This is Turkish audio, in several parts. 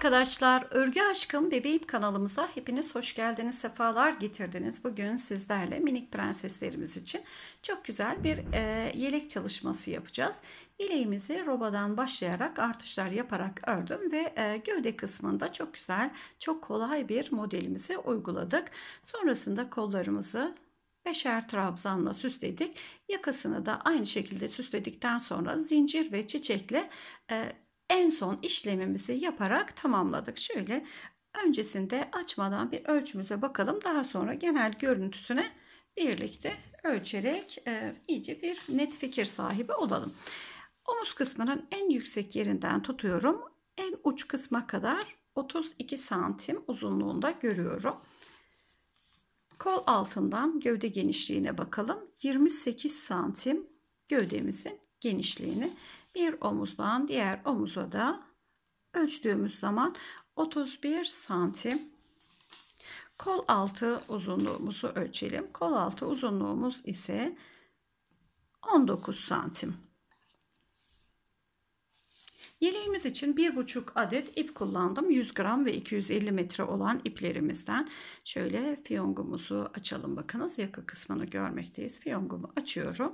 arkadaşlar, Örgü Aşkım Bebeğim kanalımıza hepiniz hoş geldiniz, sefalar getirdiniz. Bugün sizlerle minik prenseslerimiz için çok güzel bir e, yelek çalışması yapacağız. Yeleğimizi robadan başlayarak artışlar yaparak ördüm ve e, gövde kısmında çok güzel, çok kolay bir modelimizi uyguladık. Sonrasında kollarımızı beşer trabzanla süsledik. Yakasını da aynı şekilde süsledikten sonra zincir ve çiçekle e, en son işlemimizi yaparak tamamladık. Şöyle öncesinde açmadan bir ölçümüze bakalım. Daha sonra genel görüntüsüne birlikte ölçerek e, iyice bir net fikir sahibi olalım. Omuz kısmının en yüksek yerinden tutuyorum. En uç kısma kadar 32 santim uzunluğunda görüyorum. Kol altından gövde genişliğine bakalım. 28 santim gövdemizin genişliğini bir omuzdan diğer omuza da ölçtüğümüz zaman 31 santim kol altı uzunluğumuzu ölçelim kol altı uzunluğumuz ise 19 santim Yeleğimiz için 1,5 adet ip kullandım. 100 gram ve 250 metre olan iplerimizden. Şöyle fiyongumuzu açalım. Bakınız yaka kısmını görmekteyiz. Fiyongumu açıyorum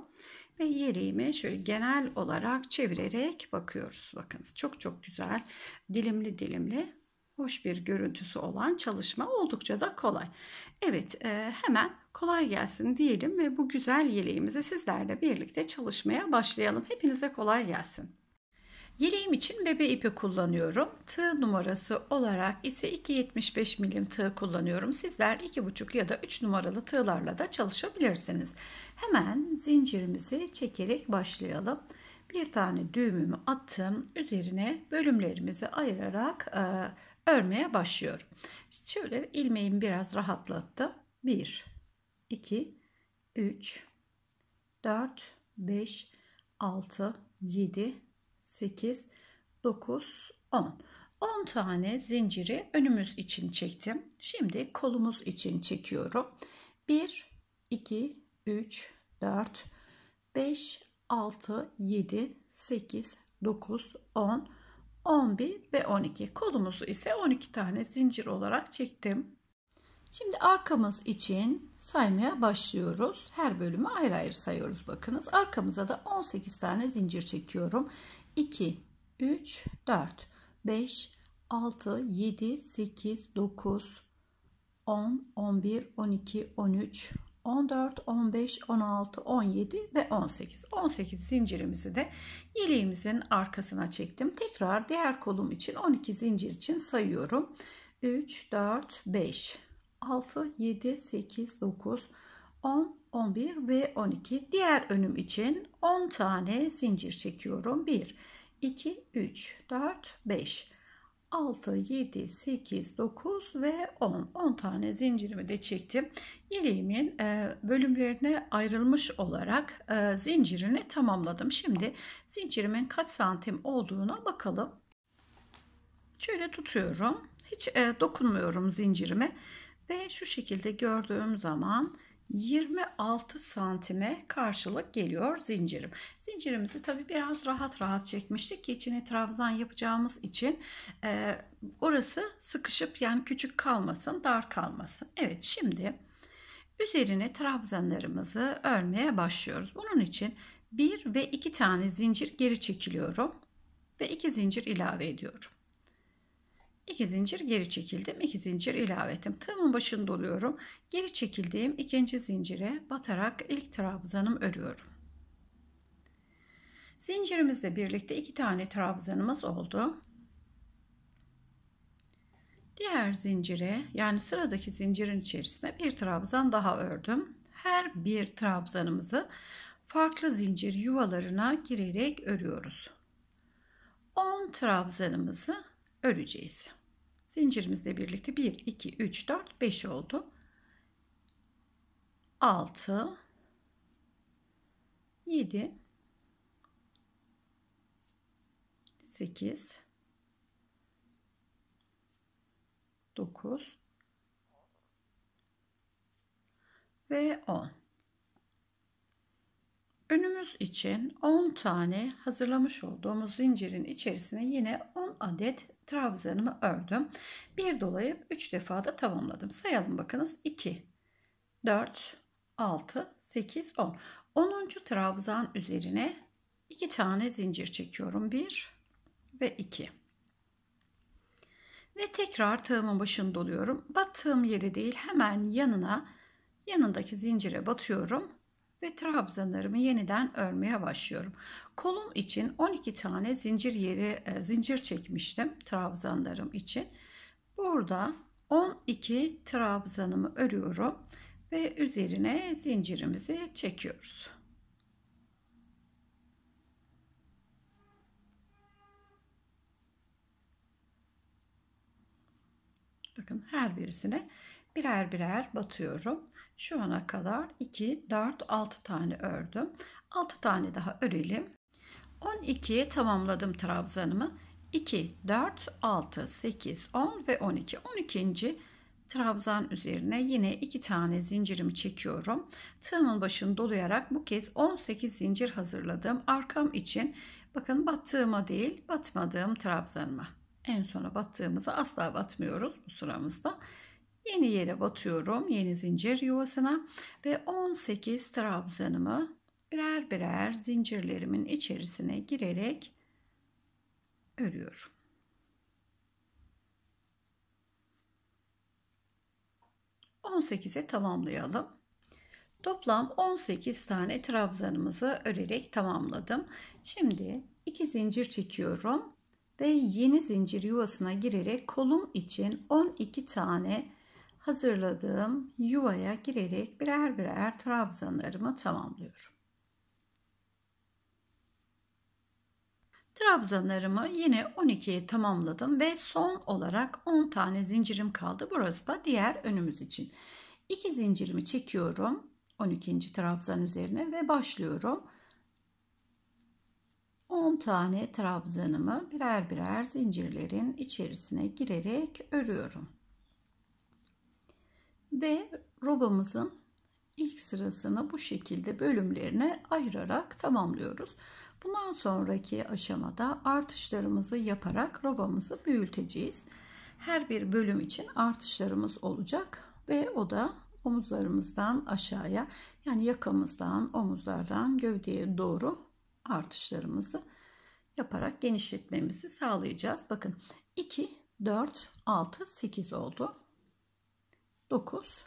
ve yeleğimi şöyle genel olarak çevirerek bakıyoruz. Bakınız çok çok güzel dilimli dilimli hoş bir görüntüsü olan çalışma oldukça da kolay. Evet e, hemen kolay gelsin diyelim ve bu güzel yeleğimizi sizlerle birlikte çalışmaya başlayalım. Hepinize kolay gelsin. Yeleğim için bebe ipi kullanıyorum. Tığ numarası olarak ise 2.75 milim tığ kullanıyorum. Sizler 2.5 ya da 3 numaralı tığlarla da çalışabilirsiniz. Hemen zincirimizi çekerek başlayalım. Bir tane düğümümü attım. Üzerine bölümlerimizi ayırarak e, örmeye başlıyorum. Şöyle ilmeğimi biraz rahatlattım. 1, 2, 3, 4, 5, 6, 7, 8, 9, 10. 10 tane zinciri önümüz için çektim. Şimdi kolumuz için çekiyorum. 1, 2, 3, 4, 5, 6, 7, 8, 9, 10, 11 ve 12. Kolumuzu ise 12 tane zincir olarak çektim. Şimdi arkamız için saymaya başlıyoruz. Her bölümü ayrı ayrı sayıyoruz bakınız. Arkamıza da 18 tane zincir çekiyorum. 2, 3, 4, 5, 6, 7, 8, 9, 10, 11, 12, 13, 14, 15, 16, 17 ve 18. 18 zincirimizi de yeleğimizin arkasına çektim. Tekrar diğer kolum için 12 zincir için sayıyorum. 3, 4, 5, 6, 7, 8, 9, 10. 10, 11 ve 12. Diğer önüm için 10 tane zincir çekiyorum. 1, 2, 3, 4, 5, 6, 7, 8, 9 ve 10. 10 tane zincirimi de çektim. Yeleğimin e, bölümlerine ayrılmış olarak e, zincirini tamamladım. Şimdi zincirimin kaç santim olduğuna bakalım. Şöyle tutuyorum. Hiç e, dokunmuyorum zincirime. Ve şu şekilde gördüğüm zaman 26 santime karşılık geliyor zincirim. Zincirimizi tabi biraz rahat rahat çekmiştik ki içine trabzan yapacağımız için e, orası sıkışıp yani küçük kalmasın dar kalmasın. Evet şimdi üzerine trabzanlarımızı örmeye başlıyoruz. Bunun için 1 ve 2 tane zincir geri çekiliyorum ve 2 zincir ilave ediyorum. 2 zincir geri çekildim. 2 zincir ilave ettim. Tığımın başını doluyorum. Geri çekildiğim ikinci zincire batarak ilk trabzanım örüyorum. Zincirimizle birlikte iki tane trabzanımız oldu. Diğer zincire yani sıradaki zincirin içerisine bir trabzan daha ördüm. Her bir trabzanımızı farklı zincir yuvalarına girerek örüyoruz. 10 trabzanımızı öreceğiz. Zincirimizle birlikte 1, 2, 3, 4, 5 oldu. 6, 7, 8, 9 ve 10. Önümüz için 10 tane hazırlamış olduğumuz zincirin içerisine yine 10 adet trabzanımı ördüm. Bir dolayıp 3 defa da tamamladım. Sayalım bakınız 2, 4, 6, 8, 10. 10. trabzan üzerine 2 tane zincir çekiyorum. 1 ve 2. Ve tekrar tığımın başını doluyorum. Battığım yere değil hemen yanına yanındaki zincire batıyorum ve trabzanlarımı yeniden örmeye başlıyorum. Kolum için 12 tane zincir yeri e, zincir çekmiştim trabzanlarım için. Burada 12 trabzanımı örüyorum ve üzerine zincirimizi çekiyoruz. Bakın her birisine birer birer batıyorum. Şu ana kadar 2, 4, 6 tane ördüm. 6 tane daha örelim. 12 tamamladım trabzanımı. 2, 4, 6, 8, 10 ve 12. 12. trabzan üzerine yine 2 tane zincirimi çekiyorum. Tığımın başını dolayarak bu kez 18 zincir hazırladım. Arkam için bakın battığıma değil batmadığım trabzanıma. En sona battığımızı asla batmıyoruz bu sıramızda. Yeni yere batıyorum. Yeni zincir yuvasına ve 18 trabzanımı birer birer zincirlerimin içerisine girerek örüyorum. On sekize tamamlayalım. Toplam 18 tane trabzanımızı örerek tamamladım. Şimdi iki zincir çekiyorum ve yeni zincir yuvasına girerek kolum için 12 tane hazırladığım yuvaya girerek birer birer trabzanlarımı tamamlıyorum. Trabzanlarımı yine 12'yi tamamladım ve son olarak 10 tane zincirim kaldı. Burası da diğer önümüz için. 2 zincirimi çekiyorum 12. trabzan üzerine ve başlıyorum. 10 tane trabzanımı birer birer zincirlerin içerisine girerek örüyorum ve robamızın ilk sırasını bu şekilde bölümlerine ayırarak tamamlıyoruz. Bundan sonraki aşamada artışlarımızı yaparak robamızı büyüteceğiz. Her bir bölüm için artışlarımız olacak ve o da omuzlarımızdan aşağıya yani yakamızdan omuzlardan gövdeye doğru artışlarımızı yaparak genişletmemizi sağlayacağız. Bakın 2, 4, 6, 8 oldu. 9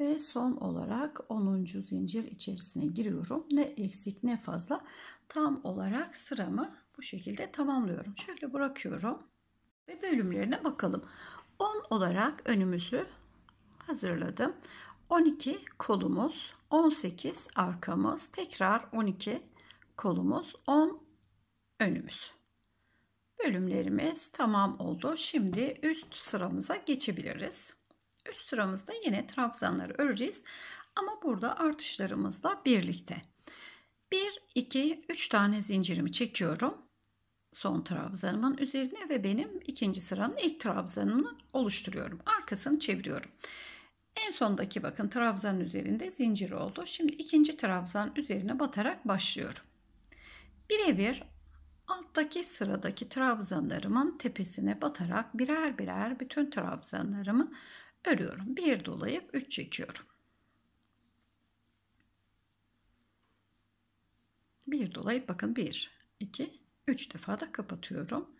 ve son olarak 10. zincir içerisine giriyorum. Ne eksik ne fazla tam olarak sıramı bu şekilde tamamlıyorum. Şöyle bırakıyorum ve bölümlerine bakalım. 10 olarak önümüzü hazırladım. 12 kolumuz, 18 arkamız, tekrar 12 kolumuz, 10 önümüz. Bölümlerimiz tamam oldu. Şimdi üst sıramıza geçebiliriz. Üst sıramızda yine trabzanları öreceğiz. Ama burada artışlarımızla birlikte. 1, 2, 3 tane zincirimi çekiyorum. Son trabzanımın üzerine ve benim ikinci sıranın ilk trabzanını oluşturuyorum. Arkasını çeviriyorum. En sondaki bakın trabzan üzerinde zincir oldu. Şimdi ikinci trabzan üzerine batarak başlıyorum. Birebir alttaki sıradaki trabzanlarımın tepesine batarak birer birer bütün trabzanlarımı örüyorum. Bir dolayıp üç çekiyorum. Bir dolayıp bakın bir, iki, üç defa da kapatıyorum.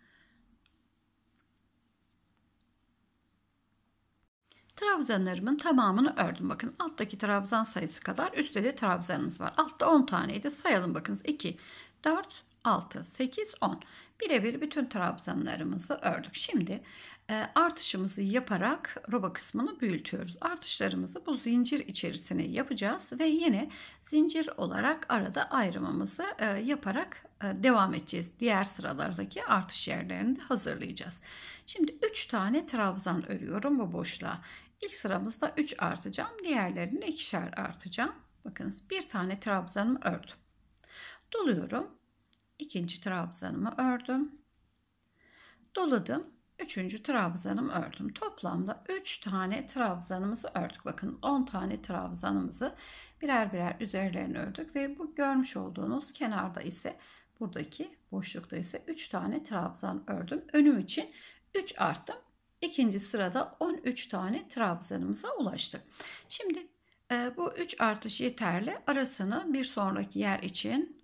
Trabzanlarımın tamamını ördüm. Bakın alttaki trabzan sayısı kadar üstte de trabzanımız var. Altta 10 taneydi. Sayalım bakınız. 2, 4, 6, 8, 10. Birebir bütün trabzanlarımızı ördük. Şimdi e, artışımızı yaparak roba kısmını büyütüyoruz. Artışlarımızı bu zincir içerisine yapacağız ve yine zincir olarak arada ayrımımızı e, yaparak e, devam edeceğiz. Diğer sıralardaki artış yerlerini de hazırlayacağız. Şimdi 3 tane trabzan örüyorum bu boşluğa. İlk sıramızda 3 artacağım. Diğerlerine ikişer artacağım. Bakınız bir tane trabzanımı ördüm. Doluyorum ikinci trabzanımı ördüm. Doladım. Üçüncü trabzanımı ördüm. Toplamda 3 tane trabzanımızı ördük. Bakın 10 tane trabzanımızı birer birer üzerlerini ördük ve bu görmüş olduğunuz kenarda ise buradaki boşlukta ise 3 tane trabzan ördüm. Önüm için 3 arttım. İkinci sırada 13 tane trabzanımıza ulaştık. Şimdi e, bu 3 artış yeterli. Arasını bir sonraki yer için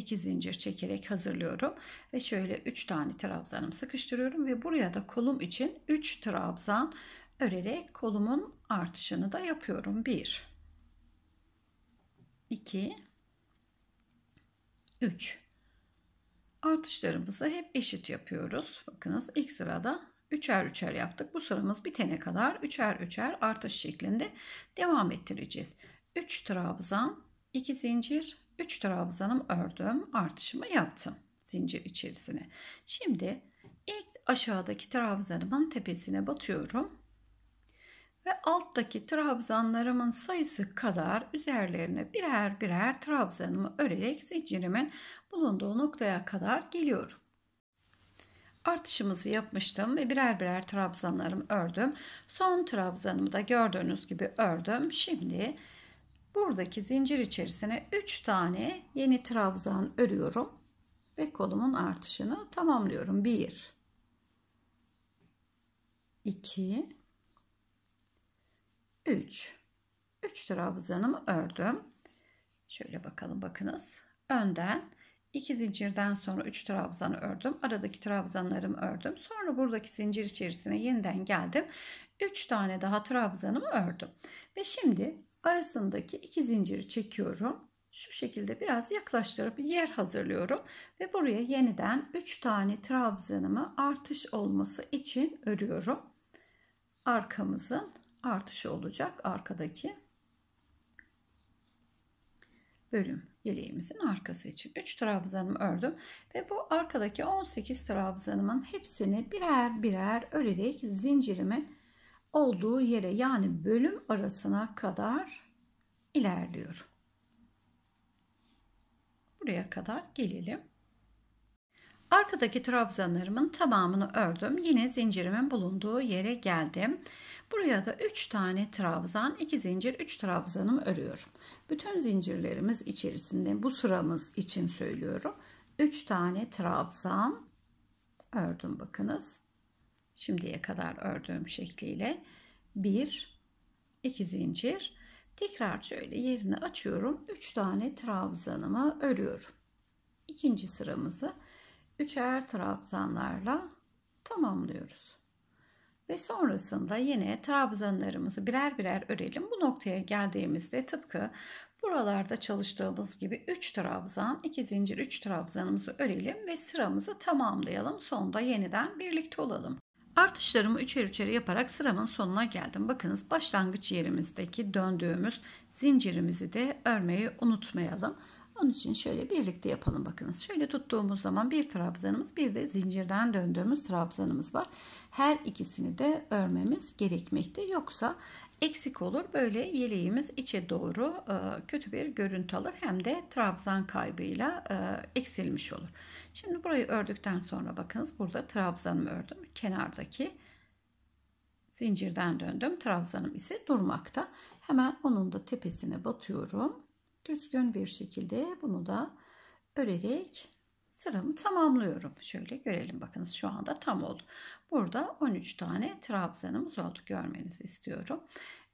2 zincir çekerek hazırlıyorum ve şöyle 3 tane trabzanımı sıkıştırıyorum ve buraya da kolum için 3 trabzan örerek kolumun artışını da yapıyorum 1 2 3 artışlarımızı hep eşit yapıyoruz bakınız ilk sırada üçer üçer yaptık bu sıramız bitene kadar üçer üçer artış şeklinde devam ettireceğiz 3 trabzan 2 zincir 3 trabzanım ördüm. Artışımı yaptım zincir içerisine. Şimdi ilk aşağıdaki trabzanımın tepesine batıyorum. Ve alttaki trabzanlarımın sayısı kadar üzerlerine birer birer trabzanımı örerek zincirimin bulunduğu noktaya kadar geliyorum artışımızı yapmıştım ve birer birer trabzanlarımı ördüm. Son trabzanımı da gördüğünüz gibi ördüm. Şimdi Buradaki zincir içerisine 3 tane yeni trabzan örüyorum ve kolumun artışını tamamlıyorum. 1 2 3 3 trabzanımı ördüm. Şöyle bakalım bakınız. Önden 2 zincirden sonra 3 trabzanı ördüm. Aradaki trabzanlarımı ördüm. Sonra buradaki zincir içerisine yeniden geldim. 3 tane daha trabzanımı ördüm. Ve şimdi arasındaki iki zinciri çekiyorum. Şu şekilde biraz yaklaştırıp yer hazırlıyorum ve buraya yeniden 3 tane trabzanımı artış olması için örüyorum. Arkamızın artışı olacak arkadaki bölüm yeleğimizin arkası için 3 trabzanımı ördüm ve bu arkadaki 18 trabzanımın hepsini birer birer örerek zincirimin olduğu yere yani bölüm arasına kadar ilerliyorum. Buraya kadar gelelim. Arkadaki trabzanlarımın tamamını ördüm. Yine zincirimin bulunduğu yere geldim. Buraya da 3 tane trabzan, 2 zincir, 3 trabzanımı örüyorum. Bütün zincirlerimiz içerisinde bu sıramız için söylüyorum. 3 tane trabzan ördüm bakınız şimdiye kadar ördüğüm şekliyle bir iki zincir tekrar şöyle yerini açıyorum 3 tane trabzanımı örüyorum ikinci sıramızı üçer trabzanlarla tamamlıyoruz ve sonrasında yine trabzanlarımızı birer birer örelim. Bu noktaya geldiğimizde tıpkı buralarda çalıştığımız gibi 3 trabzan, 2 zincir 3 trabzanımızı örelim ve sıramızı tamamlayalım. Sonda yeniden birlikte olalım. Artışlarımı üçer üçer yaparak sıramın sonuna geldim. Bakınız başlangıç yerimizdeki döndüğümüz zincirimizi de örmeyi unutmayalım. Onun için şöyle birlikte yapalım bakınız. Şöyle tuttuğumuz zaman bir trabzanımız bir de zincirden döndüğümüz trabzanımız var. Her ikisini de örmemiz gerekmekte. Yoksa eksik olur. Böyle yeleğimiz içe doğru e, kötü bir görüntü alır. Hem de trabzan kaybıyla e, eksilmiş olur. Şimdi burayı ördükten sonra bakınız burada trabzanımı ördüm. Kenardaki zincirden döndüm. Trabzanım ise durmakta. Hemen onun da tepesine batıyorum. Düzgün bir şekilde bunu da örerek sıramı tamamlıyorum. Şöyle görelim bakınız şu anda tam oldu. Burada 13 tane trabzanımız oldu görmenizi istiyorum.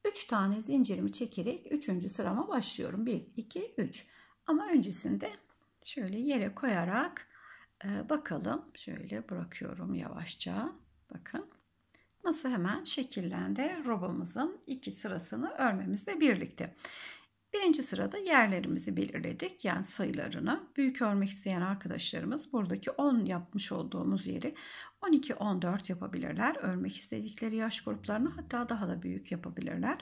3 tane zincirimi çekerek 3. sırama başlıyorum. 1, 2, 3. Ama öncesinde şöyle yere koyarak e, bakalım. Şöyle bırakıyorum yavaşça. Bakın nasıl hemen şekillendi robamızın iki sırasını örmemizle birlikte. Birinci sırada yerlerimizi belirledik yani sayılarını. Büyük örmek isteyen arkadaşlarımız buradaki 10 yapmış olduğumuz yeri 12-14 yapabilirler. Örmek istedikleri yaş gruplarını hatta daha da büyük yapabilirler.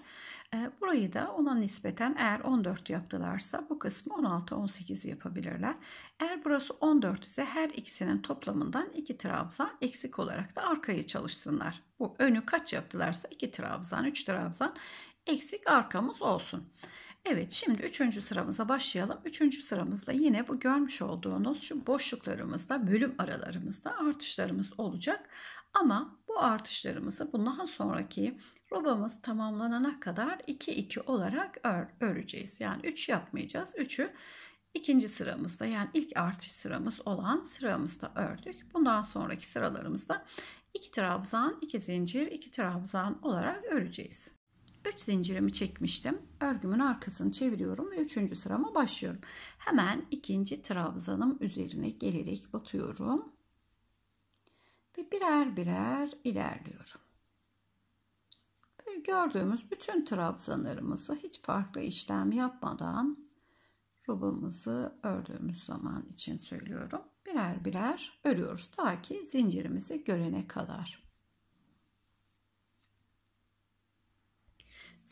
Ee, burayı da ona nispeten eğer 14 yaptılarsa bu kısmı 16-18 yapabilirler. Eğer burası 14 ise her ikisinin toplamından 2 trabzan eksik olarak da arkaya çalışsınlar. Bu önü kaç yaptılarsa 2 trabzan 3 trabzan eksik arkamız olsun. Evet şimdi üçüncü sıramıza başlayalım. Üçüncü sıramızda yine bu görmüş olduğunuz şu boşluklarımızda bölüm aralarımızda artışlarımız olacak. Ama bu artışlarımızı bundan sonraki robamız tamamlanana kadar 2-2 olarak ör, öreceğiz. Yani 3 yapmayacağız. 3'ü ikinci sıramızda yani ilk artış sıramız olan sıramızda ördük. Bundan sonraki sıralarımızda 2 trabzan, 2 zincir, 2 trabzan olarak öreceğiz. 3 zincirimi çekmiştim. Örgümün arkasını çeviriyorum ve 3. sırama başlıyorum. Hemen ikinci trabzanım üzerine gelerek batıyorum. Ve birer birer ilerliyorum. Böyle gördüğümüz bütün trabzanlarımızı hiç farklı işlem yapmadan robamızı ördüğümüz zaman için söylüyorum. Birer birer örüyoruz ta ki zincirimizi görene kadar.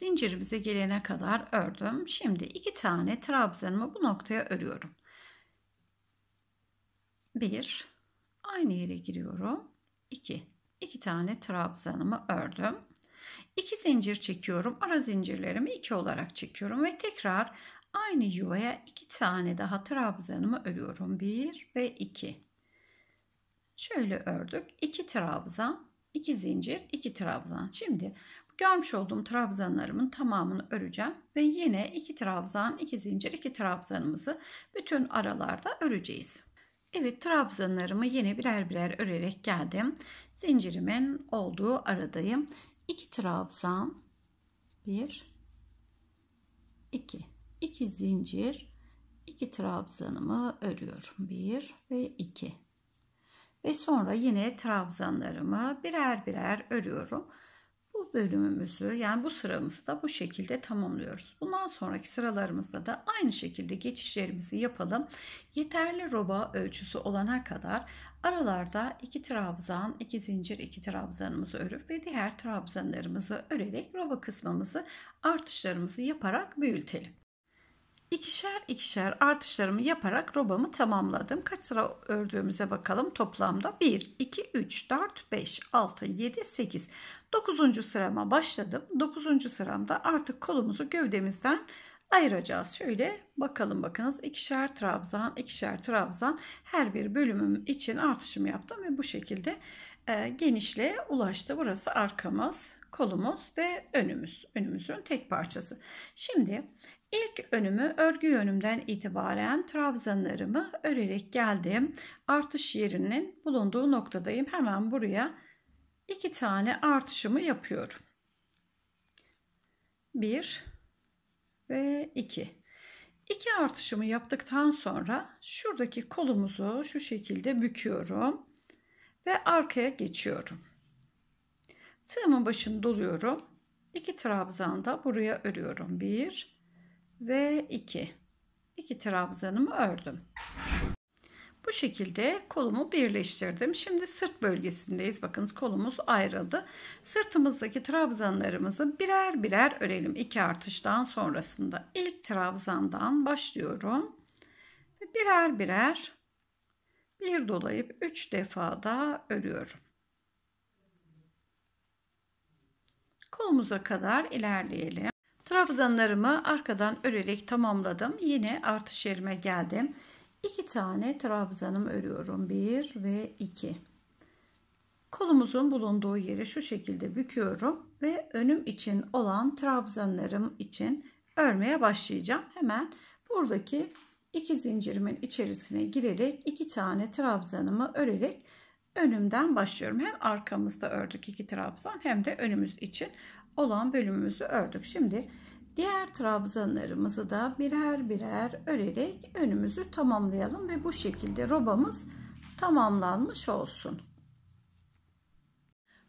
Zincirimize gelene kadar ördüm. Şimdi iki tane trabzanımı bu noktaya örüyorum. Bir, aynı yere giriyorum. İki, iki tane trabzanımı ördüm. İki zincir çekiyorum. Ara zincirlerimi iki olarak çekiyorum ve tekrar aynı yuvaya iki tane daha trabzanımı örüyorum. Bir ve iki. Şöyle ördük. İki trabzan, iki zincir, iki trabzan. Şimdi Görmüş olduğum trabzanlarımın tamamını öreceğim ve yine iki trabzan, iki zincir, iki trabzanımızı bütün aralarda öreceğiz. Evet trabzanlarımı yine birer birer örerek geldim. Zincirimin olduğu aradayım. 2 trabzan bir, iki, iki zincir iki trabzanımı örüyorum. bir ve iki. Ve sonra yine trabzanlarımı birer birer örüyorum bu bölümümüzü yani bu sıramızı da bu şekilde tamamlıyoruz. Bundan sonraki sıralarımızda da aynı şekilde geçişlerimizi yapalım. Yeterli roba ölçüsü olana kadar aralarda iki trabzan, iki zincir, iki trabzanımızı örüp ve diğer trabzanlarımızı örerek roba kısmımızı artışlarımızı yaparak büyütelim. İkişer ikişer artışlarımı yaparak robamı tamamladım. Kaç sıra ördüğümüze bakalım toplamda. 1, 2, 3, 4, 5, 6, 7, 8. 9. sırama başladım. 9. sıramda artık kolumuzu gövdemizden ayıracağız. Şöyle bakalım bakınız ikişer trabzan ikişer trabzan her bir bölümüm için artışımı yaptım ve bu şekilde e, genişliğe ulaştı. Burası arkamız, kolumuz ve önümüz. Önümüzün tek parçası. Şimdi ilk önümü örgü yönümden itibaren trabzanlarımı örerek geldim. Artış yerinin bulunduğu noktadayım. Hemen buraya iki tane artışımı yapıyorum. 1 ve 2. 2 artışımı yaptıktan sonra şuradaki kolumuzu şu şekilde büküyorum ve arkaya geçiyorum. Tığımın başını doluyorum. 2 da buraya örüyorum. 1 ve 2. 2 trabzanımı ördüm. Bu şekilde kolumu birleştirdim. Şimdi sırt bölgesindeyiz. Bakınız kolumuz ayrıldı. Sırtımızdaki trabzanlarımızı birer birer örelim. İki artıştan sonrasında ilk trabzandan başlıyorum. Birer birer bir dolayıp üç defa daha örüyorum. Kolumuza kadar ilerleyelim. Trabzanlarımı arkadan örerek tamamladım. Yine artış yerime geldim. 2 tane trabzanım örüyorum. 1 ve 2. Kolumuzun bulunduğu yeri şu şekilde büküyorum ve önüm için olan trabzanlarım için örmeye başlayacağım. Hemen buradaki iki zincirimin içerisine girerek iki tane trabzanımı örerek önümden başlıyorum. Hem arkamızda ördük iki trabzan hem de önümüz için olan bölümümüzü ördük. Şimdi Diğer trabzanlarımızı da birer birer örerek önümüzü tamamlayalım ve bu şekilde robamız tamamlanmış olsun.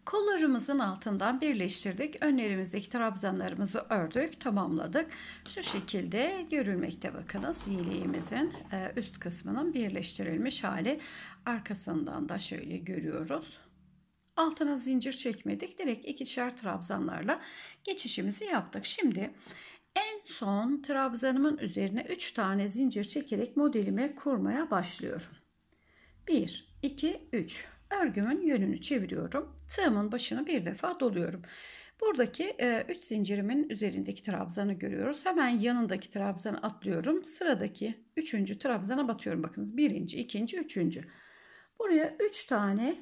Kollarımızın altından birleştirdik. Önlerimizdeki trabzanlarımızı ördük, tamamladık. Şu şekilde görülmekte bakınız. Yeleğimizin e, üst kısmının birleştirilmiş hali. Arkasından da şöyle görüyoruz. Altına zincir çekmedik. Direkt ikişer trabzanlarla geçişimizi yaptık. Şimdi en son trabzanımın üzerine 3 tane zincir çekerek modelime kurmaya başlıyorum. 1, 2, 3. Örgümün yönünü çeviriyorum. Tığımın başını bir defa doluyorum. Buradaki 3 e, zincirimin üzerindeki trabzanı görüyoruz. Hemen yanındaki trabzanı atlıyorum. Sıradaki 3. trabzana batıyorum. Bakınız 1. 2. 3. Buraya 3 tane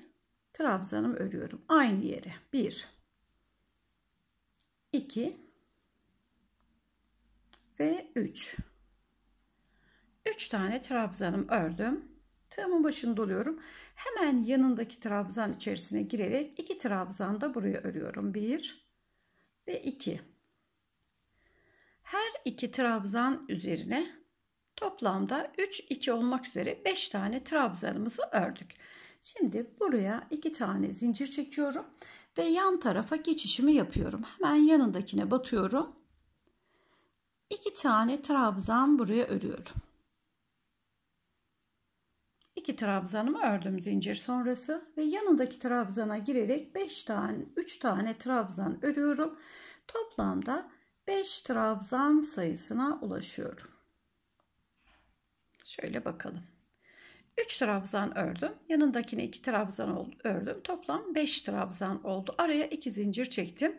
trabzanımı örüyorum. Aynı yere. 1 2 ve 3. 3 tane trabzanım ördüm. Tığımın başını doluyorum. Hemen yanındaki trabzan içerisine girerek iki trabzan da buraya örüyorum. 1 ve 2. Her iki trabzan üzerine toplamda 3 2 olmak üzere 5 tane trabzanımızı ördük. Şimdi buraya iki tane zincir çekiyorum ve yan tarafa geçişimi yapıyorum. Hemen yanındakine batıyorum. İki tane trabzan buraya örüyorum. İki trabzanımı ördüm zincir sonrası ve yanındaki trabzana girerek 5 tane 3 tane trabzan örüyorum. Toplamda 5 trabzan sayısına ulaşıyorum. Şöyle bakalım. 3 trabzan ördüm. yanındakini 2 trabzan ördüm. Toplam 5 trabzan oldu. Araya 2 zincir çektim.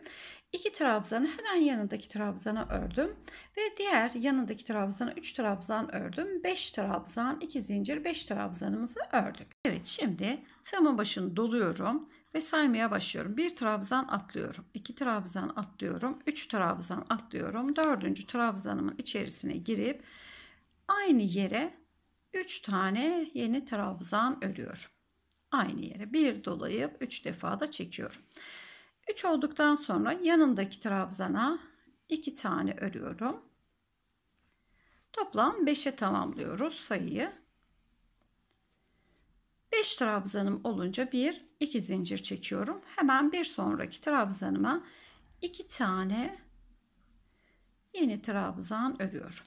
2 trabzanı hemen yanındaki trabzana ördüm. Ve diğer yanındaki trabzana 3 trabzan ördüm. 5 trabzan, 2 zincir, 5 trabzanımızı ördük. Evet şimdi tığımın başını doluyorum ve saymaya başlıyorum. 1 trabzan atlıyorum. 2 trabzan atlıyorum. 3 trabzan atlıyorum. 4. trabzanımın içerisine girip aynı yere 3 tane yeni trabzan örüyorum. Aynı yere bir dolayıp 3 defa da çekiyorum. 3 olduktan sonra yanındaki trabzana 2 tane örüyorum. Toplam 5'e tamamlıyoruz sayıyı. 5 trabzanım olunca bir iki zincir çekiyorum. Hemen bir sonraki trabzanıma 2 tane yeni trabzan örüyorum.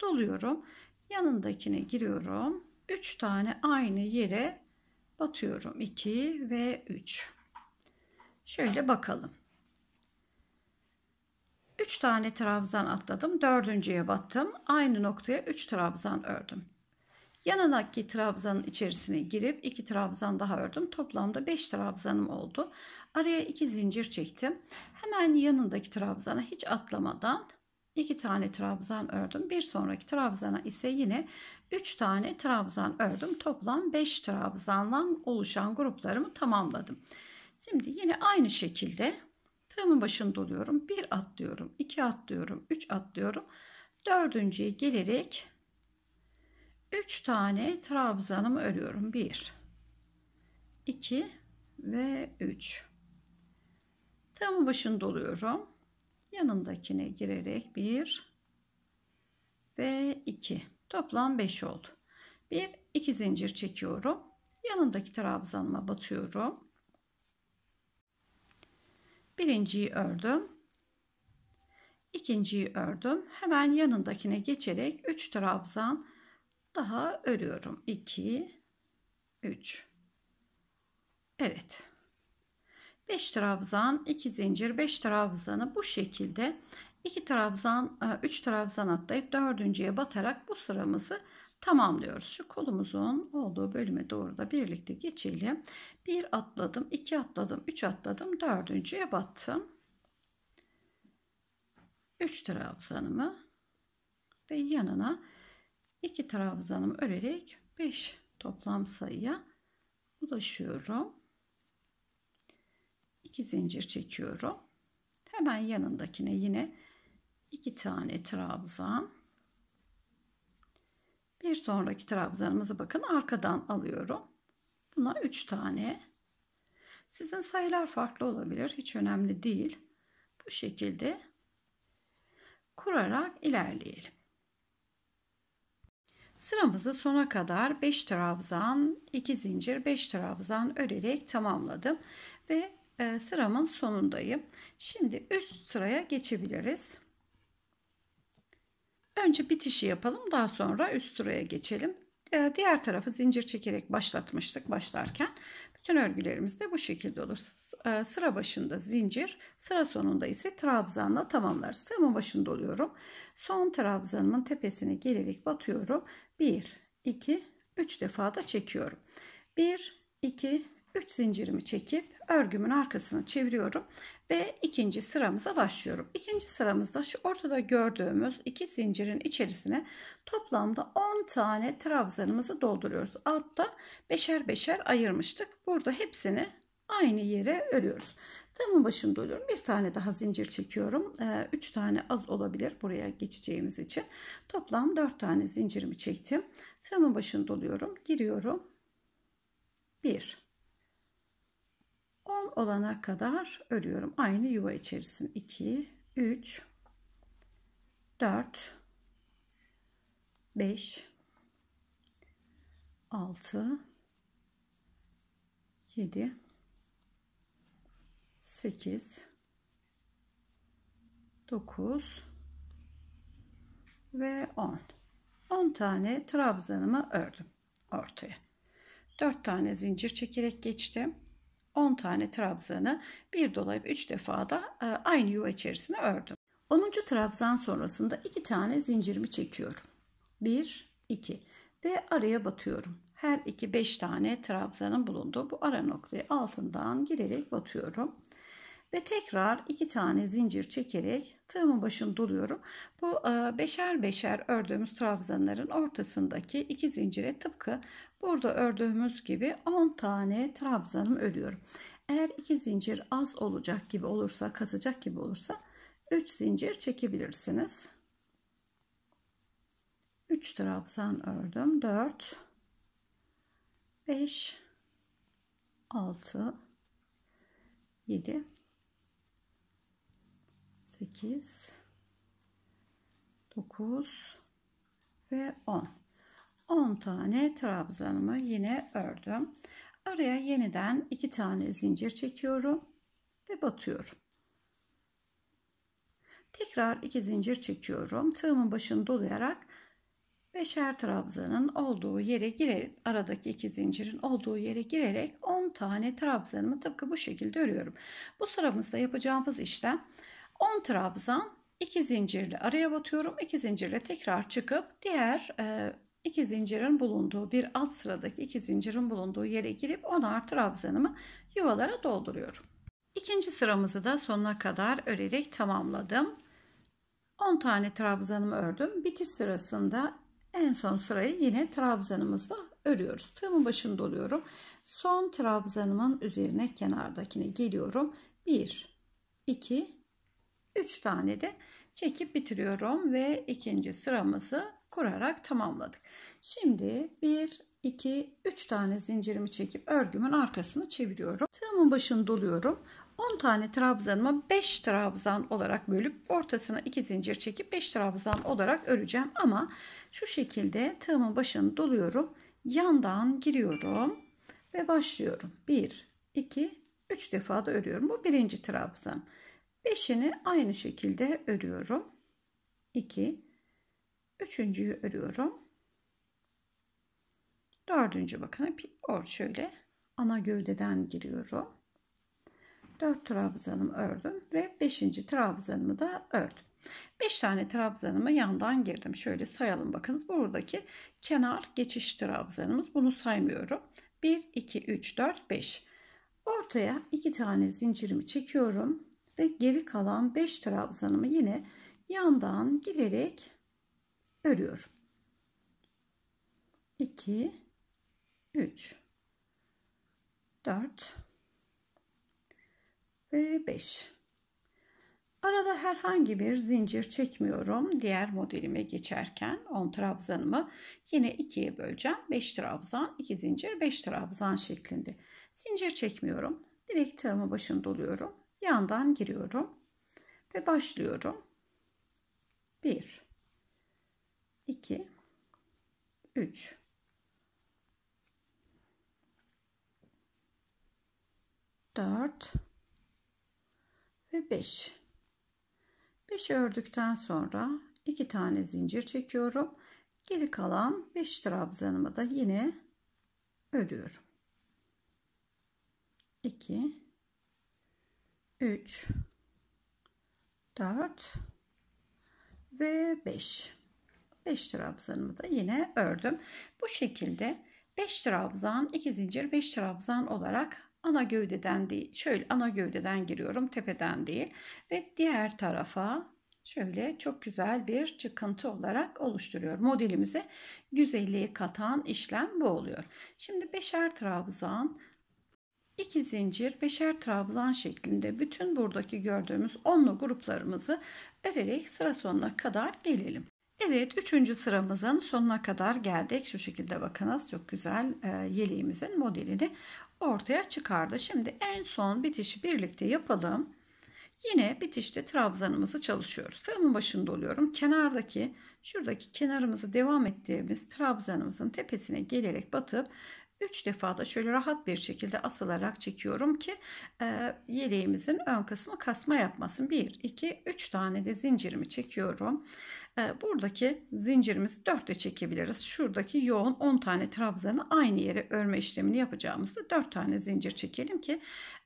Doluyorum yanındakine giriyorum. 3 tane aynı yere batıyorum. 2 ve 3. Şöyle bakalım. 3 tane trabzan atladım. Dördüncüye battım. Aynı noktaya 3 trabzan ördüm. Yanındaki trabzanın içerisine girip 2 trabzan daha ördüm. Toplamda 5 trabzanım oldu. Araya 2 zincir çektim. Hemen yanındaki trabzana hiç atlamadan 2 tane trabzan ördüm. Bir sonraki trabzana ise yine 3 tane trabzan ördüm. Toplam 5 trabzanla oluşan gruplarımı tamamladım. Şimdi yine aynı şekilde tığımın başını doluyorum. 1 atlıyorum, 2 atlıyorum, 3 atlıyorum. Dördüncüye gelerek 3 tane trabzanımı örüyorum. 1 2 ve 3. Tığımın başını doluyorum yanındakine girerek 1 ve 2 toplam 5 oldu. Bir iki zincir çekiyorum. Yanındaki trabzanıma batıyorum. Birinciyi ördüm. ikinciyi ördüm. Hemen yanındakine geçerek 3 trabzan daha örüyorum. 2 3 Evet. 5 trabzan 2 zincir 5 trabzanı bu şekilde 2 trabzan 3 e, trabzan atlayıp dördüncüye batarak bu sıramızı tamamlıyoruz. Şu kolumuzun olduğu bölüme doğru da birlikte geçelim. 1 atladım, 2 atladım, 3 atladım, dördüncüye battım. 3 trabzanımı ve yanına 2 trabzanımı örerek 5 toplam sayıya ulaşıyorum. 2 zincir çekiyorum. Hemen yanındakine yine 2 tane trabzan. Bir sonraki trabzanımızı bakın arkadan alıyorum. Buna 3 tane. Sizin sayılar farklı olabilir. Hiç önemli değil. Bu şekilde kurarak ilerleyelim. Sıramızı sona kadar 5 trabzan, 2 zincir, 5 trabzan örerek tamamladım ve ee, sıramın sonundayım. Şimdi üst sıraya geçebiliriz. Önce bitişi yapalım daha sonra üst sıraya geçelim. Ee, diğer tarafı zincir çekerek başlatmıştık başlarken. Bütün örgülerimiz de bu şekilde olur. E, sıra başında zincir, sıra sonunda ise trabzanla tamamlarız. Tığımın başında oluyorum. Son trabzanımın tepesine gelerek batıyorum. 1, 2, 3 defa da çekiyorum. 1, 2, 3 zincirimi çekip örgümün arkasını çeviriyorum ve ikinci sıramıza başlıyorum. İkinci sıramızda şu ortada gördüğümüz 2 zincirin içerisine toplamda 10 tane trabzanımızı dolduruyoruz. Altta beşer beşer ayırmıştık. Burada hepsini aynı yere örüyoruz. Tığımın başında örüyorum. Bir tane daha zincir çekiyorum. 3 ee, tane az olabilir buraya geçeceğimiz için. Toplam 4 tane zincirimi çektim. Tığımın başında oluyorum. Giriyorum. 1 10 olana kadar örüyorum. Aynı yuva içerisinde 2, 3, 4, 5, 6, 7, 8, 9 ve 10. 10 tane trabzanımı ördüm ortaya. 4 tane zincir çekerek geçtim. 10 tane trabzanı bir dolayıp 3 defa da e, aynı yuva içerisine ördüm. 10. trabzan sonrasında 2 tane zincirimi çekiyorum. 1, 2 ve araya batıyorum. Her iki 5 tane trabzanın bulunduğu bu ara noktayı altından girerek batıyorum. Ve tekrar iki tane zincir çekerek tığımın başını doluyorum. Bu e, beşer beşer ördüğümüz trabzanların ortasındaki iki zincire tıpkı burada ördüğümüz gibi 10 tane trabzanım örüyorum. Eğer iki zincir az olacak gibi olursa, kasacak gibi olursa 3 zincir çekebilirsiniz. 3 trabzan ördüm. 4 5 6 7 8 9 ve 10 10 tane trabzanımı yine ördüm araya yeniden iki tane zincir çekiyorum ve batıyorum tekrar iki zincir çekiyorum tığımın başını dolayarak beşer trabzanın olduğu yere girerek aradaki iki zincirin olduğu yere girerek 10 tane trabzanımı tıpkı bu şekilde örüyorum. Bu sıramızda yapacağımız işlem 10 trabzan 2 zincirli araya batıyorum. 2 zincirle tekrar çıkıp diğer 2 e, zincirin bulunduğu bir alt sıradaki 2 zincirin bulunduğu yere girip 10'ar trabzanımı yuvalara dolduruyorum. İkinci sıramızı da sonuna kadar örerek tamamladım. 10 tane trabzanımı ördüm. Bitiş sırasında en son sırayı yine trabzanımızla örüyoruz. Tığımın başında doluyorum. Son trabzanımın üzerine kenardakine geliyorum. 1 2 3 tane de çekip bitiriyorum ve ikinci sıramızı kurarak tamamladık. Şimdi 1 2 3 tane zincirimi çekip örgümün arkasını çeviriyorum. Tığımın başını doluyorum. 10 tane trabzanımı 5 trabzan olarak bölüp ortasına 2 zincir çekip 5 trabzan olarak öreceğim ama şu şekilde tığımın başını doluyorum. Yandan giriyorum ve başlıyorum. 1 2 3 defa da örüyorum. Bu birinci trabzan. Beşini aynı şekilde örüyorum. 2 üçüncüyü örüyorum. Dördüncü bakın or şöyle ana gövdeden giriyorum. Dört trabzanımı ördüm ve beşinci trabzanımı da ördüm. Beş tane trabzanımı yandan girdim. Şöyle sayalım bakınız. Buradaki kenar geçiş trabzanımız. Bunu saymıyorum. 1, 2, 3, 4, 5. Ortaya iki tane zincirimi çekiyorum ve geri kalan 5 trabzanımı yine yandan girerek örüyorum. 2 3 4 ve 5 Arada herhangi bir zincir çekmiyorum. Diğer modelime geçerken 10 trabzanımı yine ikiye böleceğim. 5 trabzan, 2 zincir, 5 trabzan şeklinde. Zincir çekmiyorum. Direkt tığımı başında doluyorum yandan giriyorum ve başlıyorum. 1 2 3 4 ve 5 5 ördükten sonra 2 tane zincir çekiyorum. Geri kalan 5 trabzanımı da yine örüyorum. 2 3 4 ve 5 5 trabzanımı da yine ördüm. Bu şekilde 5 trabzan 2 zincir 5 trabzan olarak ana gövdeden değil şöyle ana gövdeden giriyorum tepeden değil ve diğer tarafa şöyle çok güzel bir çıkıntı olarak oluşturuyor. Modelimize güzelliği katan işlem bu oluyor. Şimdi 5'er trabzan 2 zincir, beşer trabzan şeklinde bütün buradaki gördüğümüz onlu gruplarımızı örerek sıra sonuna kadar gelelim. Evet, üçüncü sıramızın sonuna kadar geldik. Şu şekilde bakınız çok güzel e, yeleğimizin modelini ortaya çıkardı. Şimdi en son bitişi birlikte yapalım. Yine bitişte trabzanımızı çalışıyoruz. Sıramın başında oluyorum. Kenardaki şuradaki kenarımızı devam ettiğimiz trabzanımızın tepesine gelerek batıp 3 defa da şöyle rahat bir şekilde asılarak çekiyorum ki e, yeleğimizin ön kısmı kasma yapmasın. 1, 2, 3 tane de zincirimi çekiyorum. Buradaki zincirimizi 4 çekebiliriz. Şuradaki yoğun 10 tane trabzanı aynı yere örme işlemini yapacağımızda 4 tane zincir çekelim ki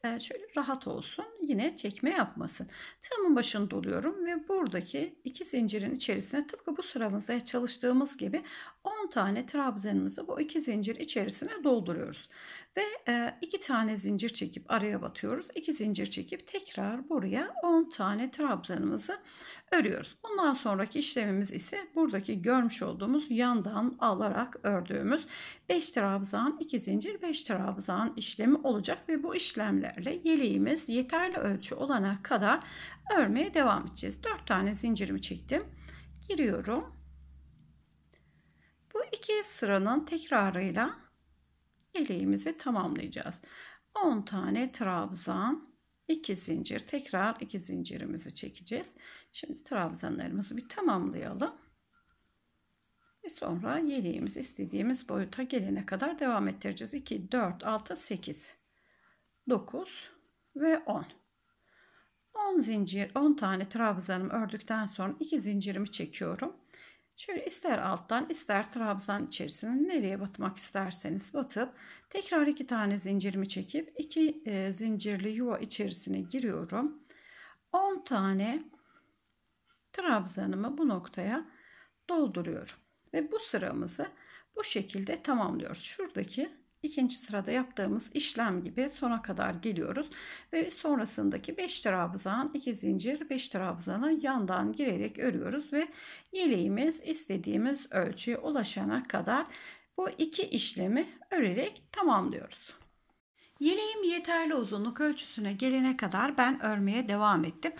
e, şöyle rahat olsun. Yine çekme yapmasın. Tığımın başını doluyorum ve buradaki iki zincirin içerisine tıpkı bu sıramızda çalıştığımız gibi 10 tane trabzanımızı bu iki zincir içerisine dolduruyoruz. Ve e, iki tane zincir çekip araya batıyoruz. İki zincir çekip tekrar buraya 10 tane trabzanımızı örüyoruz. Bundan sonraki işlemimiz ise buradaki görmüş olduğumuz yandan alarak ördüğümüz 5 trabzan 2 zincir 5 trabzan işlemi olacak ve bu işlemlerle yeleğimiz yeterli ölçü olana kadar örmeye devam edeceğiz. 4 tane zincirimi çektim. Giriyorum. Bu iki sıranın tekrarıyla yeleğimizi tamamlayacağız. 10 tane trabzan, 2 zincir, tekrar 2 zincirimizi çekeceğiz. Şimdi trabzanlarımızı bir tamamlayalım. Ve sonra yeleğimiz istediğimiz boyuta gelene kadar devam ettireceğiz. 2, 4, 6, 8, 9 ve 10. 10 zincir, 10 tane trabzanımı ördükten sonra 2 zincirimi çekiyorum. Şöyle ister alttan ister trabzan içerisinden nereye batmak isterseniz batıp tekrar iki tane zincirimi çekip iki e, zincirli yuva içerisine giriyorum. 10 tane trabzanımı bu noktaya dolduruyorum ve bu sıramızı bu şekilde tamamlıyoruz. Şuradaki İkinci sırada yaptığımız işlem gibi sona kadar geliyoruz ve sonrasındaki 5 trabzan 2 zincir 5 trabzanı yandan girerek örüyoruz ve yeleğimiz istediğimiz ölçüye ulaşana kadar bu iki işlemi örerek tamamlıyoruz. Yeleğim yeterli uzunluk ölçüsüne gelene kadar ben örmeye devam ettim.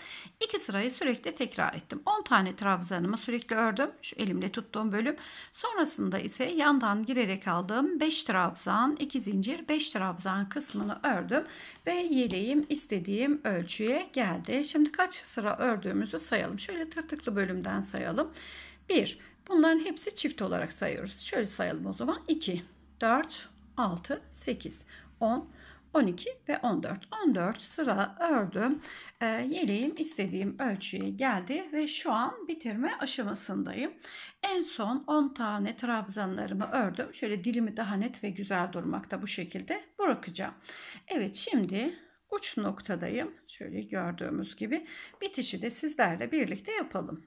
İki sırayı sürekli tekrar ettim. 10 tane trabzanımı sürekli ördüm. Şu elimle tuttuğum bölüm. Sonrasında ise yandan girerek aldığım 5 trabzan, 2 zincir, 5 trabzan kısmını ördüm. Ve yeleğim istediğim ölçüye geldi. Şimdi kaç sıra ördüğümüzü sayalım. Şöyle tırtıklı bölümden sayalım. 1. Bunların hepsi çift olarak sayıyoruz. Şöyle sayalım o zaman. 2, 4, 6, 8, 10, 12 ve 14. 14 sıra ördüm. E, ee, yeleğim istediğim ölçüye geldi ve şu an bitirme aşamasındayım. En son 10 tane trabzanlarımı ördüm. Şöyle dilimi daha net ve güzel durmakta bu şekilde bırakacağım. Evet şimdi uç noktadayım. Şöyle gördüğümüz gibi bitişi de sizlerle birlikte yapalım.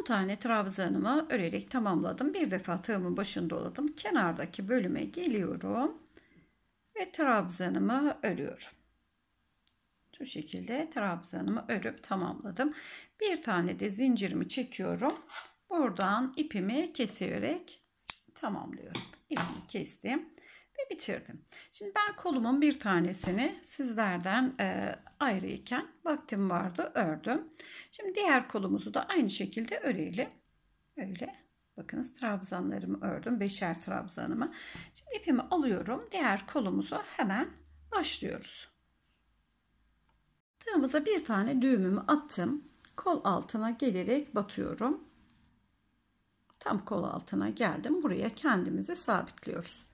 10 tane trabzanımı örerek tamamladım. Bir defa tığımın başını doladım. Kenardaki bölüme geliyorum ve trabzanımı örüyorum. Şu şekilde trabzanımı örüp tamamladım. Bir tane de zincirimi çekiyorum. Buradan ipimi kesiyerek tamamlıyorum. İpimi kestim ve bitirdim. Şimdi ben kolumun bir tanesini sizlerden e, ayrıyken vaktim vardı ördüm. Şimdi diğer kolumuzu da aynı şekilde örelim. Öyle Bakınız trabzanlarımı ördüm. Beşer trabzanımı. Şimdi ipimi alıyorum. Diğer kolumuzu hemen başlıyoruz. Tığımıza bir tane düğümümü attım. Kol altına gelerek batıyorum. Tam kol altına geldim. Buraya kendimizi sabitliyoruz.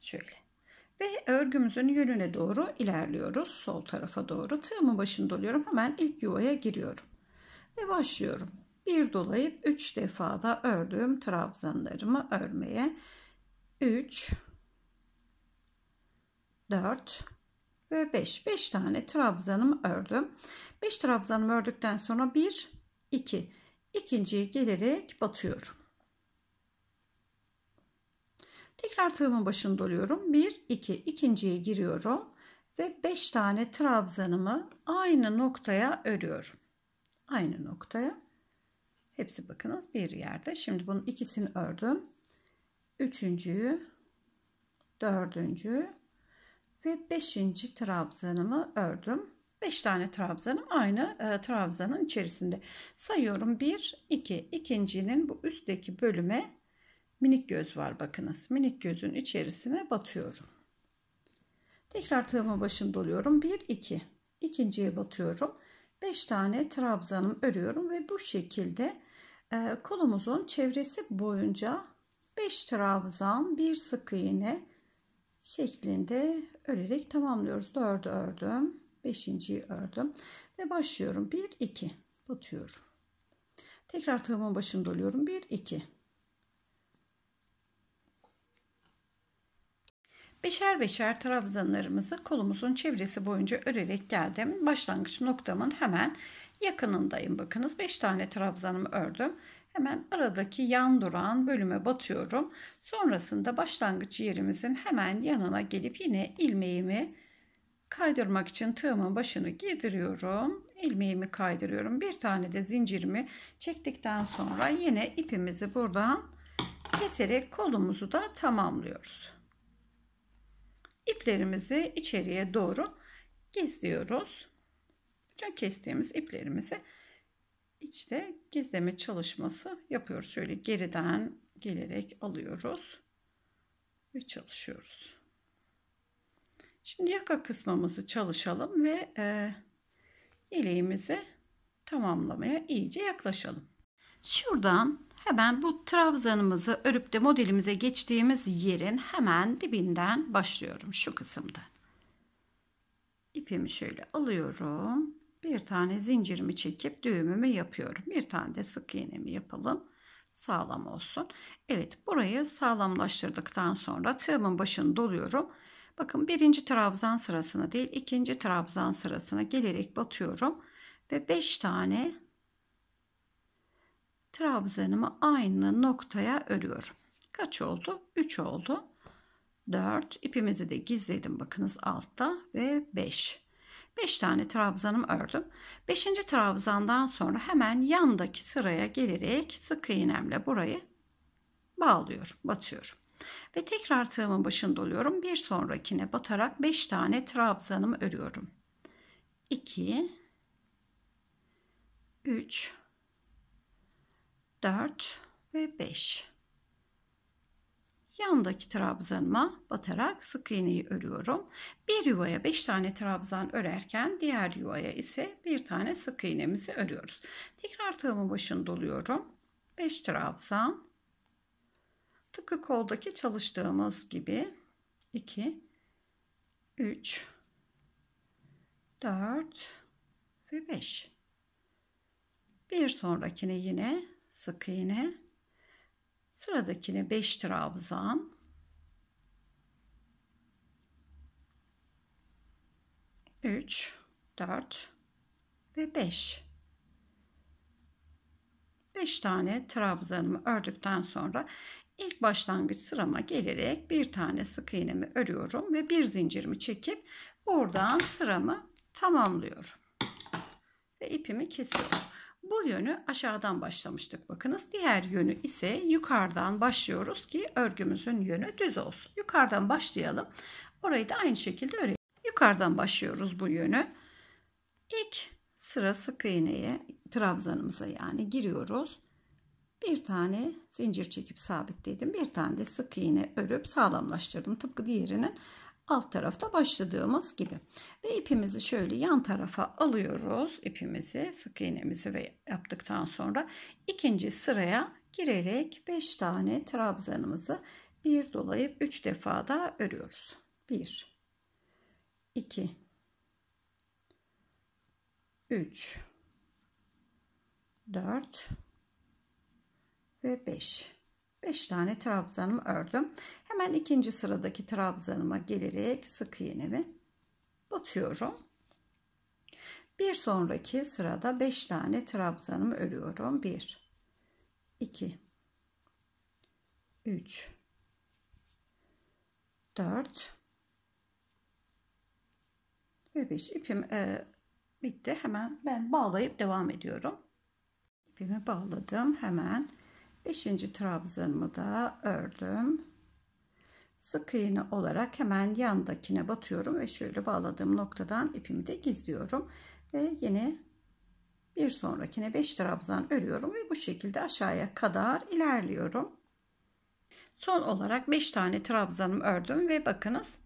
Şöyle. Ve örgümüzün yönüne doğru ilerliyoruz. Sol tarafa doğru. Tığımın başını doluyorum, Hemen ilk yuvaya giriyorum. Ve başlıyorum bir dolayıp 3 defa da ördüğüm trabzanlarımı örmeye 3 4 ve 5 5 tane trabzanımı ördüm 5 trabzanımı ördükten sonra 1 2 ikinciye gelerek batıyorum tekrar tığımın başını doluyorum 1 2 ikinciye giriyorum ve 5 tane trabzanımı aynı noktaya örüyorum aynı noktaya Hepsi bakınız bir yerde. Şimdi bunun ikisini ördüm. Üçüncüyü, dördüncü ve beşinci trabzanımı ördüm. Beş tane trabzanım aynı e, trabzanın içerisinde. Sayıyorum. Bir, iki. İkincinin bu üstteki bölüme minik göz var bakınız. Minik gözün içerisine batıyorum. Tekrar tığımı başını doluyorum. Bir, iki. İkinciye batıyorum. 5 tane trabzanım örüyorum ve bu şekilde ee, kolumuzun çevresi boyunca 5 trabzan bir sık iğne şeklinde örerek tamamlıyoruz. 4'ü ördüm. 5.yi ördüm. Ve başlıyorum. 1 2 batıyorum. Tekrar tığımın başını doluyorum. 1 2 Beşer beşer trabzanlarımızı kolumuzun çevresi boyunca örerek geldim. Başlangıç noktamın hemen yakınındayım bakınız. 5 tane trabzanımı ördüm. Hemen aradaki yan duran bölüme batıyorum. Sonrasında başlangıç yerimizin hemen yanına gelip yine ilmeğimi kaydırmak için tığımın başını giydiriyorum. ilmeğimi kaydırıyorum. Bir tane de zincirimi çektikten sonra yine ipimizi buradan keserek kolumuzu da tamamlıyoruz. iplerimizi içeriye doğru gizliyoruz. Bütün kestiğimiz iplerimizi içte gizleme çalışması yapıyoruz. Şöyle geriden gelerek alıyoruz ve çalışıyoruz. Şimdi yaka kısmımızı çalışalım ve e, yeleğimizi tamamlamaya iyice yaklaşalım. Şuradan hemen bu trabzanımızı örüp de modelimize geçtiğimiz yerin hemen dibinden başlıyorum şu kısımda. İpimi şöyle alıyorum bir tane zincirimi çekip düğümümü yapıyorum. Bir tane de sık iğnemi yapalım. Sağlam olsun. Evet burayı sağlamlaştırdıktan sonra tığımın başını doluyorum. Bakın birinci trabzan sırasına değil ikinci trabzan sırasına gelerek batıyorum. Ve 5 tane trabzanımı aynı noktaya örüyorum. Kaç oldu? 3 oldu. 4 ipimizi de gizledim bakınız altta ve 5 5 tane trabzanım ördüm. 5. trabzandan sonra hemen yandaki sıraya gelerek sık iğnemle burayı bağlıyorum, batıyorum. Ve tekrar tığımın başını doluyorum. Bir sonrakine batarak 5 tane trabzanımı örüyorum. 2 3 4 ve 5 yandaki trabzanıma batarak sık iğneyi örüyorum. Bir yuvaya 5 tane trabzan örerken diğer yuvaya ise bir tane sık iğnemizi örüyoruz. Tekrar tığımın başını doluyorum. 5 trabzan. Tıpkı koldaki çalıştığımız gibi 2 3 4 ve 5. Bir sonrakine yine sık iğne Sıradakine 5 trabzan. Üç, dört ve beş. Beş tane trabzanımı ördükten sonra ilk başlangıç sırama gelerek bir tane sık iğnemi örüyorum ve bir zincirimi çekip buradan sıramı tamamlıyorum. Ve ipimi kesiyorum. Bu yönü aşağıdan başlamıştık bakınız. Diğer yönü ise yukarıdan başlıyoruz ki örgümüzün yönü düz olsun. Yukarıdan başlayalım. Orayı da aynı şekilde örelim. Yukarıdan başlıyoruz bu yönü. İlk sıra sık iğneye trabzanımıza yani giriyoruz. Bir tane zincir çekip sabitledim. Bir tane de sık iğne örüp sağlamlaştırdım. Tıpkı diğerinin alt tarafta başladığımız gibi. Ve ipimizi şöyle yan tarafa alıyoruz. ipimizi sık iğnemizi ve yaptıktan sonra ikinci sıraya girerek 5 tane trabzanımızı bir dolayıp 3 defa da örüyoruz. 1 2 3 4 ve 5 5 tane trabzanımı ördüm. Hemen ikinci sıradaki trabzanıma gelerek sık iğnemi batıyorum. Bir sonraki sırada 5 tane trabzanımı örüyorum. 1 2 3 4 ve 5 ipim e, bitti. Hemen ben bağlayıp devam ediyorum. İpimi bağladım. Hemen 5. trabzanımı da ördüm. Sık iğne olarak hemen yandakine batıyorum ve şöyle bağladığım noktadan ipimi de gizliyorum ve yine bir sonrakine 5 trabzan örüyorum ve bu şekilde aşağıya kadar ilerliyorum. Son olarak 5 tane trabzanım ördüm ve bakınız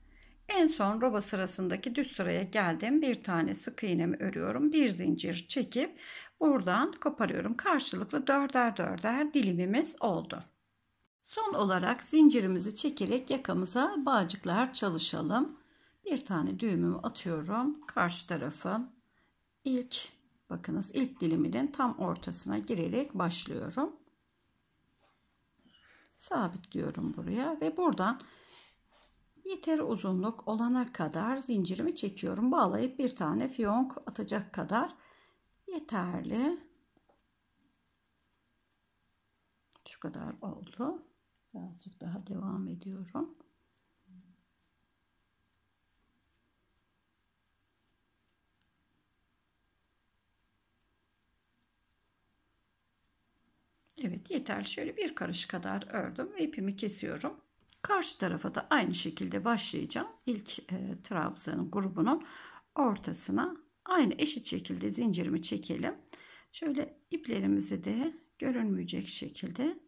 en son roba sırasındaki düz sıraya geldim. Bir tane sık iğnemi örüyorum. Bir zincir çekip buradan koparıyorum. Karşılıklı dörder dörder dilimimiz oldu. Son olarak zincirimizi çekerek yakamıza bağcıklar çalışalım. Bir tane düğümümü atıyorum. Karşı tarafın ilk bakınız ilk diliminin tam ortasına girerek başlıyorum. Sabitliyorum buraya ve buradan Yeter uzunluk olana kadar zincirimi çekiyorum. Bağlayıp bir tane fiyonk atacak kadar yeterli. Şu kadar oldu. Birazcık daha devam ediyorum. Evet yeterli. Şöyle bir karış kadar ördüm ve ipimi kesiyorum. Karşı tarafa da aynı şekilde başlayacağım. İlk e, trabzanın grubunun ortasına aynı eşit şekilde zincirimi çekelim. Şöyle iplerimizi de görünmeyecek şekilde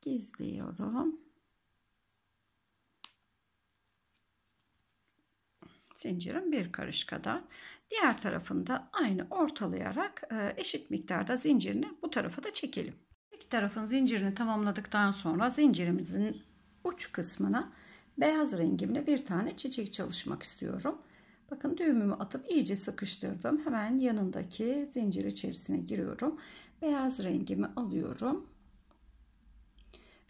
gizliyorum. Zincirim bir karış kadar. Diğer tarafında aynı ortalayarak e, eşit miktarda zincirini bu tarafa da çekelim. İki tarafın zincirini tamamladıktan sonra zincirimizin uç kısmına beyaz rengimle bir tane çiçek çalışmak istiyorum. Bakın düğümümü atıp iyice sıkıştırdım. Hemen yanındaki zincir içerisine giriyorum. Beyaz rengimi alıyorum.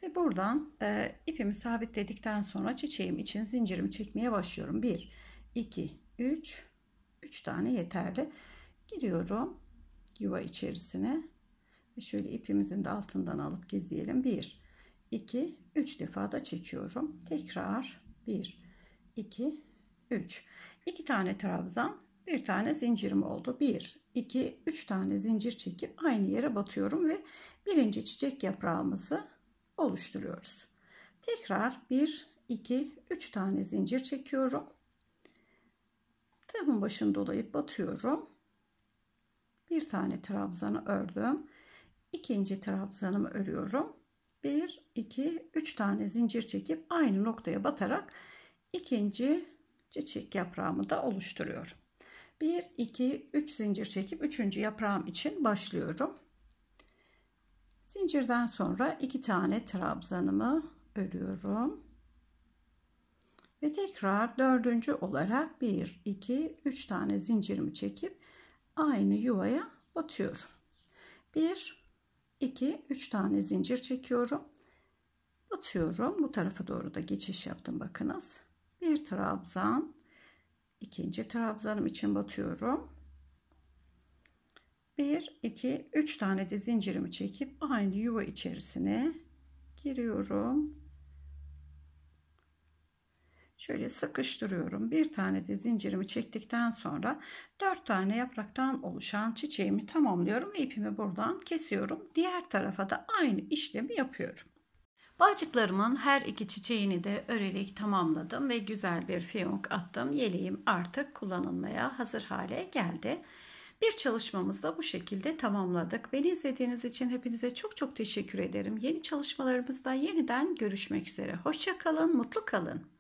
Ve buradan e, ipimi sabitledikten sonra çiçeğim için zincirimi çekmeye başlıyorum. 1, 2, 3, 3 tane yeterli. Giriyorum yuva içerisine. Ve şöyle ipimizin de altından alıp gizleyelim. 1, 2, 3 defa da çekiyorum. Tekrar 1, 2, 3. 2 tane trabzan, bir tane zincirim oldu. 1, 2, 3 tane zincir çekip aynı yere batıyorum ve birinci çiçek yaprağımızı oluşturuyoruz. Tekrar 1, 2, 3 tane zincir çekiyorum. Tığımın başını dolayıp batıyorum. Bir tane trabzanı ördüm. İkinci trabzanımı örüyorum. 1, 2, 3 tane zincir çekip aynı noktaya batarak ikinci çiçek yaprağımı da oluşturuyorum. 1, 2, 3 zincir çekip üçüncü yaprağım için başlıyorum. Zincirden sonra iki tane trabzanımı örüyorum. Ve tekrar dördüncü olarak 1, 2, 3 tane zincirimi çekip aynı yuvaya batıyorum. 1, 2 3 tane zincir çekiyorum batıyorum bu tarafa doğru da geçiş yaptım bakınız bir trabzan ikinci trabzanım için batıyorum 1 2 3 tane de zincirimi çekip aynı yuva içerisine giriyorum şöyle sıkıştırıyorum. Bir tane de zincirimi çektikten sonra dört tane yapraktan oluşan çiçeğimi tamamlıyorum ve ipimi buradan kesiyorum. Diğer tarafa da aynı işlemi yapıyorum. Bağcıklarımın her iki çiçeğini de örerek tamamladım ve güzel bir fiyonk attım. Yeleğim artık kullanılmaya hazır hale geldi. Bir çalışmamızı da bu şekilde tamamladık. Beni izlediğiniz için hepinize çok çok teşekkür ederim. Yeni çalışmalarımızda yeniden görüşmek üzere. Hoşçakalın, mutlu kalın.